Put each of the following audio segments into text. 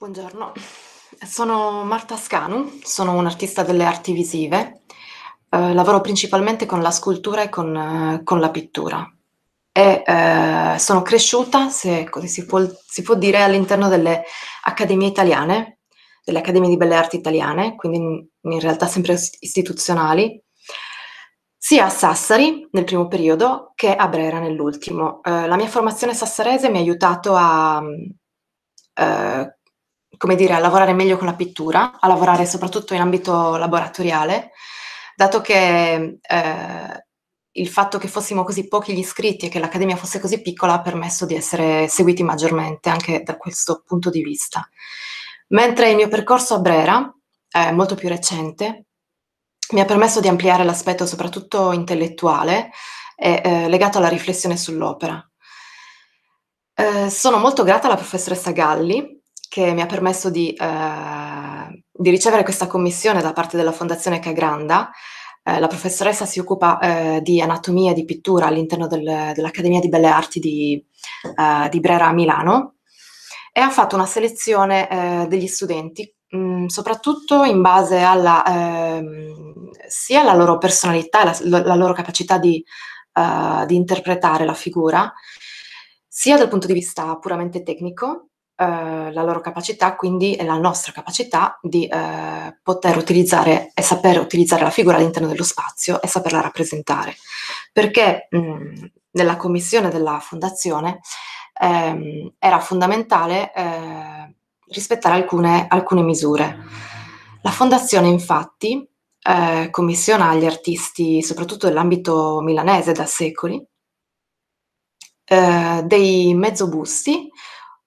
Buongiorno, sono Marta Scanu, sono un'artista delle arti visive, eh, lavoro principalmente con la scultura e con, eh, con la pittura e eh, sono cresciuta, se così si può, si può dire, all'interno delle accademie italiane, delle accademie di belle arti italiane, quindi in, in realtà sempre istituzionali, sia a Sassari nel primo periodo che a Brera nell'ultimo. Eh, la mia formazione sassarese mi ha aiutato a... Uh, come dire, a lavorare meglio con la pittura, a lavorare soprattutto in ambito laboratoriale, dato che eh, il fatto che fossimo così pochi gli iscritti e che l'accademia fosse così piccola ha permesso di essere seguiti maggiormente anche da questo punto di vista. Mentre il mio percorso a Brera, eh, molto più recente, mi ha permesso di ampliare l'aspetto soprattutto intellettuale e eh, legato alla riflessione sull'opera. Eh, sono molto grata alla professoressa Galli che mi ha permesso di, eh, di, ricevere questa commissione da parte della Fondazione Cagranda. Eh, la professoressa si occupa eh, di anatomia e di pittura all'interno del, dell'Accademia di Belle Arti di, eh, di, Brera a Milano e ha fatto una selezione eh, degli studenti, mh, mm, soprattutto in base alla, ehm, sia alla loro personalità, la, la loro capacità di, eh, di interpretare la figura, sia dal punto di vista puramente tecnico, eh, la loro capacità, quindi è la nostra capacità di eh, poter utilizzare e saper utilizzare la figura all'interno dello spazio e saperla rappresentare. Perché mh, mm, nella commissione della fondazione ehm, era fondamentale eh, rispettare alcune, alcune, misure. La fondazione infatti eh, commissiona agli artisti, soprattutto dell'ambito milanese da secoli, eh, dei mezzobusti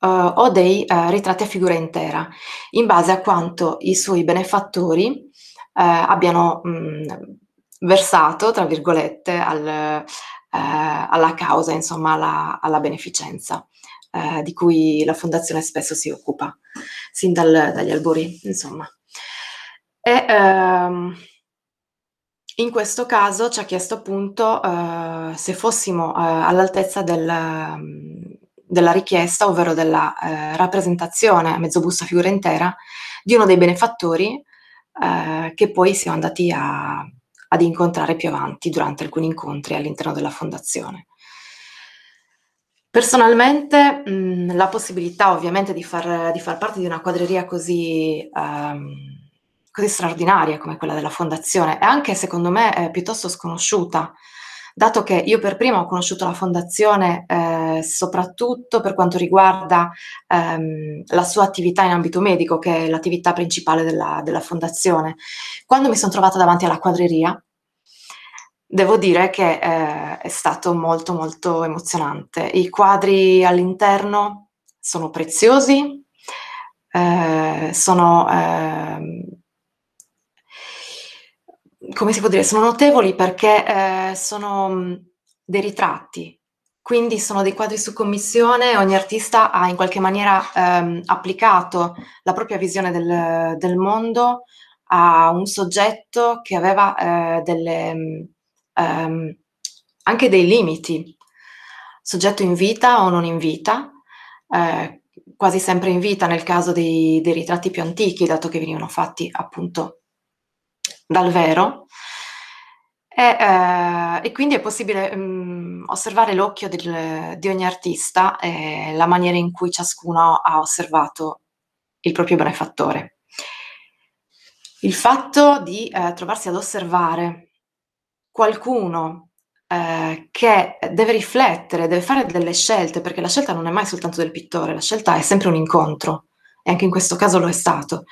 uh, o dei uh, ritratti a figura intera, in base a quanto i suoi benefattori eh, abbiano mh, versato, tra virgolette, al, alla causa, insomma, alla, alla beneficenza di cui la fondazione spesso si occupa, sin dal, dagli albori, insomma. E, ehm, in questo caso ci ha chiesto appunto eh, se fossimo eh, all'altezza del, della richiesta, ovvero della eh, rappresentazione a mezzo busta figura intera, di uno dei benefattori eh, che poi siamo andati a, ad incontrare più avanti durante alcuni incontri all'interno della fondazione. Personalmente mh, mm, la possibilità ovviamente di far, di far, parte di una quadreria così, ehm, così, straordinaria come quella della fondazione è anche secondo me eh, piuttosto sconosciuta, dato che io per prima ho conosciuto la fondazione eh, eh, soprattutto per quanto riguarda ehm, la sua attività in ambito medico, che è l'attività principale della, della fondazione. Quando mi sono trovata davanti alla quadreria, devo dire che eh, è stato molto molto emozionante. I quadri all'interno sono preziosi, eh, sono... Eh, come si può dire, sono notevoli perché eh, sono dei ritratti quindi sono dei quadri su commissione, ogni artista ha in qualche maniera ehm, applicato la propria visione del, del, mondo a un soggetto che aveva eh, delle, ehm, anche dei limiti, soggetto in vita o non in vita, eh, quasi sempre in vita nel caso dei, dei, ritratti più antichi, dato che venivano fatti appunto dal vero. E, eh, e quindi è possibile mh, mm, osservare l'occhio del, di ogni artista e la maniera in cui ciascuno ha osservato il proprio benefattore. Il fatto di eh, trovarsi ad osservare qualcuno eh, che deve riflettere, deve fare delle scelte, perché la scelta non è mai soltanto del pittore, la scelta è sempre un incontro e anche in questo caso lo è stato.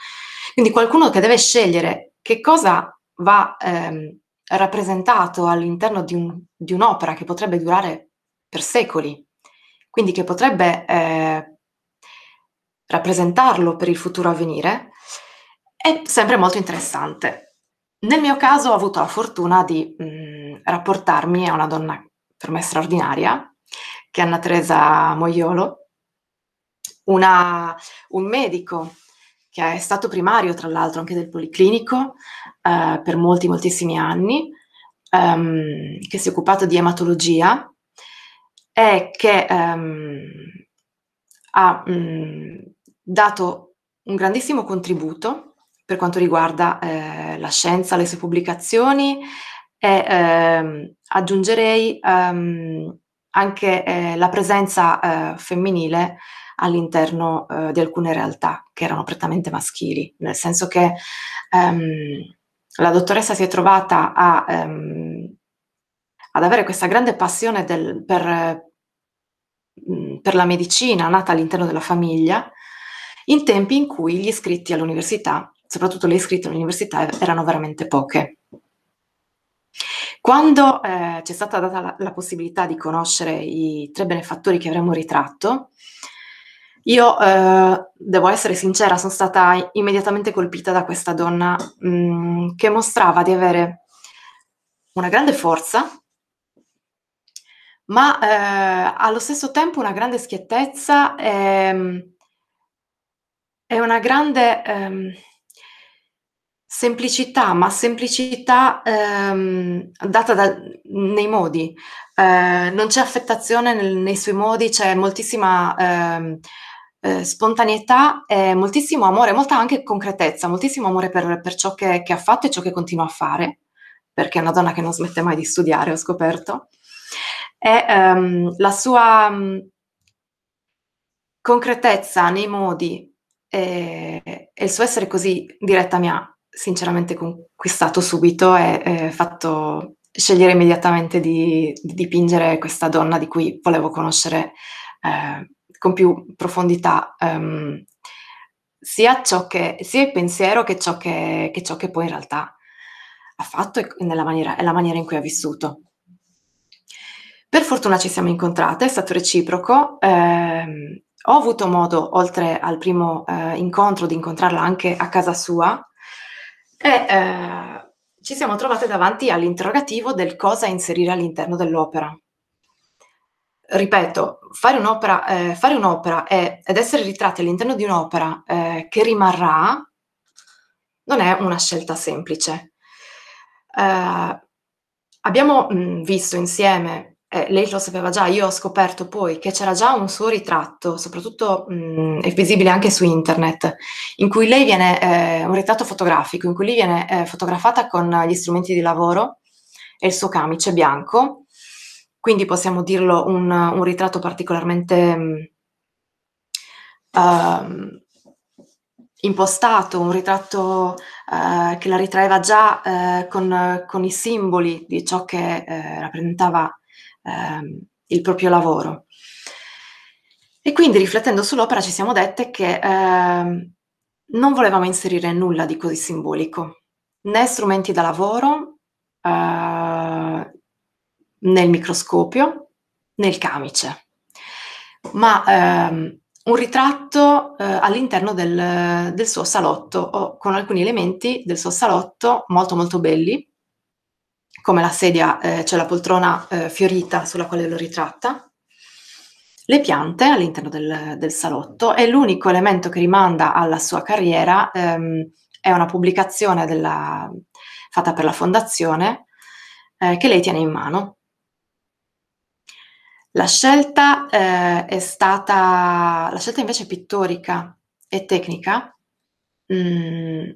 Quindi qualcuno che deve scegliere che cosa va ehm, rappresentato all'interno di, un, di un'opera che potrebbe durare per secoli, quindi che potrebbe eh, rappresentarlo per il futuro avvenire, è sempre molto interessante. Nel mio caso ho avuto la fortuna di mh, mm, rapportarmi a una donna per me straordinaria, che è Anna Teresa Moiolo, una, un medico che è stato primario tra l'altro anche del Policlinico, eh, per molti, moltissimi anni, ehm, che si è occupato di ematologia e che ehm, ha mh, mm, dato un grandissimo contributo per quanto riguarda eh, la scienza, le sue pubblicazioni e ehm, aggiungerei ehm, anche eh, la presenza eh, femminile all'interno eh, di alcune realtà che erano prettamente maschili, nel senso che ehm, la dottoressa si è trovata a, ehm, ad avere questa grande passione del, per, mm, per la medicina nata all'interno della famiglia, in tempi in cui gli iscritti all'università, soprattutto le iscritte all'università, erano veramente poche. Quando eh, ci è stata data la, la, possibilità di conoscere i tre benefattori che avremmo ritratto, io eh, devo essere sincera, sono stata immediatamente colpita da questa donna mh, mm, che mostrava di avere una grande forza, ma eh, allo stesso tempo una grande schiettezza e, mm, e una grande ehm, semplicità, ma semplicità ehm, data da, nei modi. Eh, non c'è affettazione nel, nei suoi modi, c'è moltissima... Ehm, eh, spontaneità e moltissimo amore, molta anche concretezza, moltissimo amore per, per ciò che, che, ha fatto e ciò che continua a fare, perché è una donna che non smette mai di studiare, ho scoperto. E ehm, la sua mh, mm, concretezza nei modi e, e, il suo essere così diretta mi ha sinceramente conquistato subito e, e fatto scegliere immediatamente di, di, dipingere questa donna di cui volevo conoscere eh, con più profondità um, sia, che, sia, il pensiero che ciò che, che ciò che, poi in realtà ha fatto e nella maniera, la maniera in cui ha vissuto. Per fortuna ci siamo incontrate, è stato reciproco. Eh, ho avuto modo, oltre al primo eh, incontro, di incontrarla anche a casa sua e eh, ci siamo trovate davanti all'interrogativo del cosa inserire all'interno dell'opera ripeto, fare un'opera, eh, fare un'opera è, ed essere ritratti all'interno di un'opera eh, che rimarrà non è una scelta semplice. Eh, abbiamo mh, mm, visto insieme, lei lo sapeva già, io ho scoperto poi che c'era già un suo ritratto, soprattutto mh, mm, è visibile anche su internet, in cui lei viene, eh, un ritratto fotografico, in cui lei viene eh, fotografata con gli strumenti di lavoro e il suo camice bianco quindi possiamo dirlo un, un ritratto particolarmente uh, impostato, un ritratto uh, che la ritraeva già uh, con, con, i simboli di ciò che eh, rappresentava ehm, il proprio lavoro. E quindi riflettendo sull'opera ci siamo dette che ehm, non volevamo inserire nulla di così simbolico, né strumenti da lavoro, nel microscopio, nel camice, ma ehm, un ritratto eh, all'interno del, del, suo salotto, o con alcuni elementi del suo salotto molto molto belli, come la sedia, eh, c'è cioè la poltrona eh, fiorita sulla quale lo ritratta, le piante all'interno del, del, salotto e l'unico elemento che rimanda alla sua carriera ehm, è una pubblicazione della, fatta per la fondazione eh, che lei tiene in mano la scelta eh, è stata, la scelta invece pittorica e tecnica mh, mm,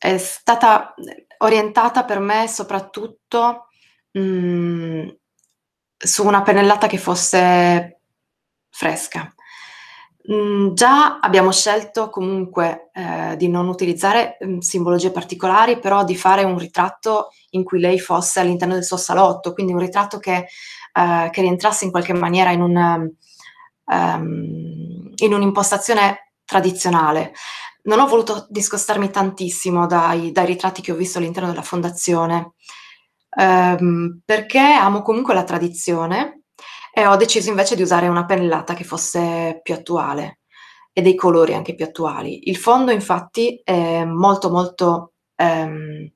è stata orientata per me soprattutto mh, mm, su una pennellata che fosse fresca. Mm, già abbiamo scelto comunque eh, di non utilizzare mm, simbologie particolari, però di fare un ritratto in cui lei fosse all'interno del suo salotto, quindi un ritratto che eh, che rientrasse in qualche maniera in, un, um, in un'impostazione tradizionale. Non ho voluto discostarmi tantissimo dai, dai ritratti che ho visto all'interno della fondazione, ehm, perché amo comunque la tradizione e ho deciso invece di usare una pennellata che fosse più attuale e dei colori anche più attuali. Il fondo infatti è molto molto ehm,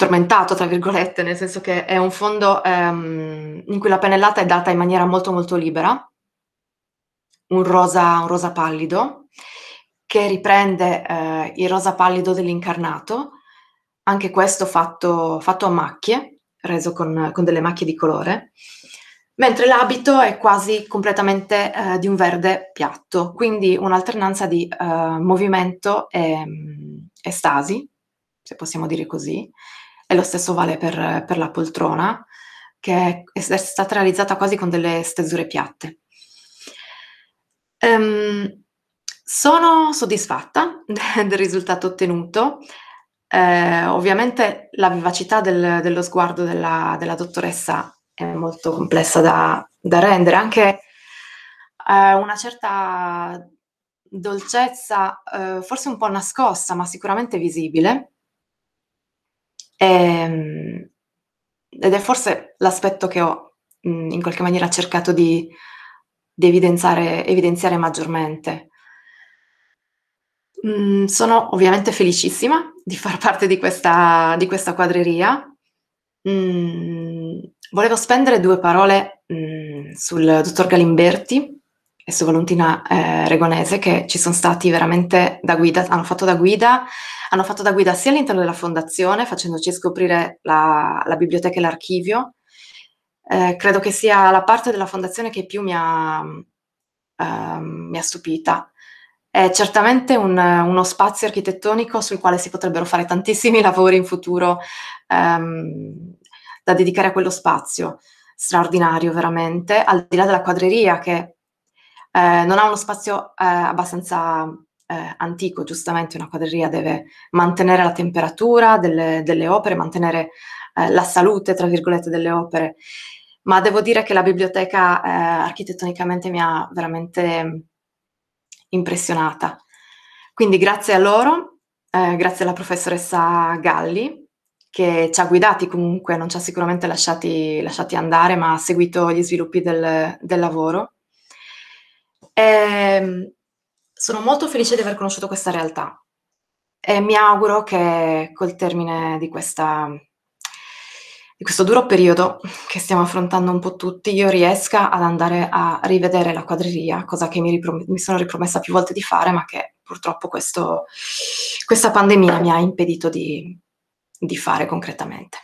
tormentato, tra virgolette, nel senso che è un fondo ehm, in cui la pennellata è data in maniera molto molto libera, un rosa, un rosa pallido, che riprende eh, il rosa pallido dell'incarnato, anche questo fatto, fatto a macchie, reso con, con, delle macchie di colore, mentre l'abito è quasi completamente eh, di un verde piatto, quindi un'alternanza di eh, movimento e, mm, e stasi, se possiamo dire così, e lo stesso vale per, per la poltrona, che è, è, stata realizzata quasi con delle stesure piatte. Um, sono soddisfatta del risultato ottenuto. Eh, ovviamente la vivacità del, dello sguardo della, della, dottoressa è molto complessa da, da rendere, anche eh, una certa dolcezza, eh, forse un po' nascosta, ma sicuramente visibile, e, ehm, ed è forse l'aspetto che ho mm, in qualche maniera cercato di, di evidenziare maggiormente. Mm, sono ovviamente felicissima di far parte di questa, di questa quadreria. Mm, volevo spendere due parole sul dottor Galimberti e su Valentina eh, Regonese che ci sono stati veramente da guida, hanno fatto da guida hanno fatto da guida sia all'interno della fondazione, facendoci scoprire la, la biblioteca e l'archivio. Eh, credo che sia la parte della fondazione che più mi ha, eh, mi ha stupita. È certamente un, uno spazio architettonico sul quale si potrebbero fare tantissimi lavori in futuro ehm, da dedicare a quello spazio. Straordinario, veramente, al di là della quadreria che eh, non ha uno spazio eh, abbastanza eh, antico, giustamente una quadreria deve mantenere la temperatura delle, delle opere, mantenere eh, la salute, tra virgolette, delle opere. Ma devo dire che la biblioteca eh, architettonicamente mi ha veramente impressionata. Quindi grazie a loro, eh, grazie alla professoressa Galli, che ci ha guidati comunque, non ci ha sicuramente lasciati, lasciati andare, ma ha seguito gli sviluppi del, del lavoro. E, ehm, sono molto felice di aver conosciuto questa realtà e mi auguro che col termine di, questa, di questo duro periodo che stiamo affrontando un po' tutti, io riesca ad andare a rivedere la quadreria, cosa che mi, riprom- mi sono ripromessa più volte di fare, ma che purtroppo questo, questa pandemia mi ha impedito di, di fare concretamente.